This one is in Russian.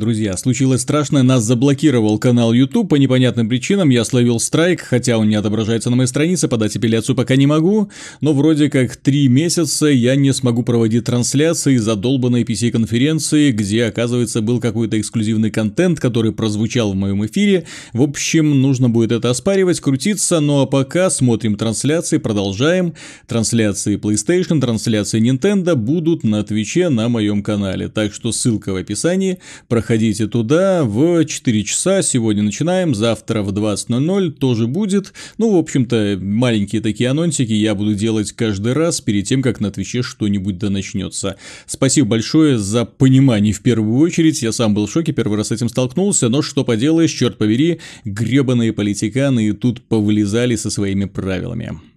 Друзья, случилось страшное, нас заблокировал канал YouTube, по непонятным причинам я словил страйк, хотя он не отображается на моей странице, подать апелляцию пока не могу, но вроде как три месяца я не смогу проводить трансляции за долбанной PC-конференции, где, оказывается, был какой-то эксклюзивный контент, который прозвучал в моем эфире. В общем, нужно будет это оспаривать, крутиться, ну а пока смотрим трансляции, продолжаем. Трансляции PlayStation, трансляции Nintendo будут на Твиче на моем канале, так что ссылка в описании, проходите Приходите туда в 4 часа, сегодня начинаем, завтра в 20.00 тоже будет. Ну, в общем-то, маленькие такие анонсики я буду делать каждый раз перед тем, как на Твиче что-нибудь да начнется. Спасибо большое за понимание в первую очередь, я сам был в шоке, первый раз с этим столкнулся, но что поделаешь, черт побери, гребаные политиканы и тут повлезали со своими правилами.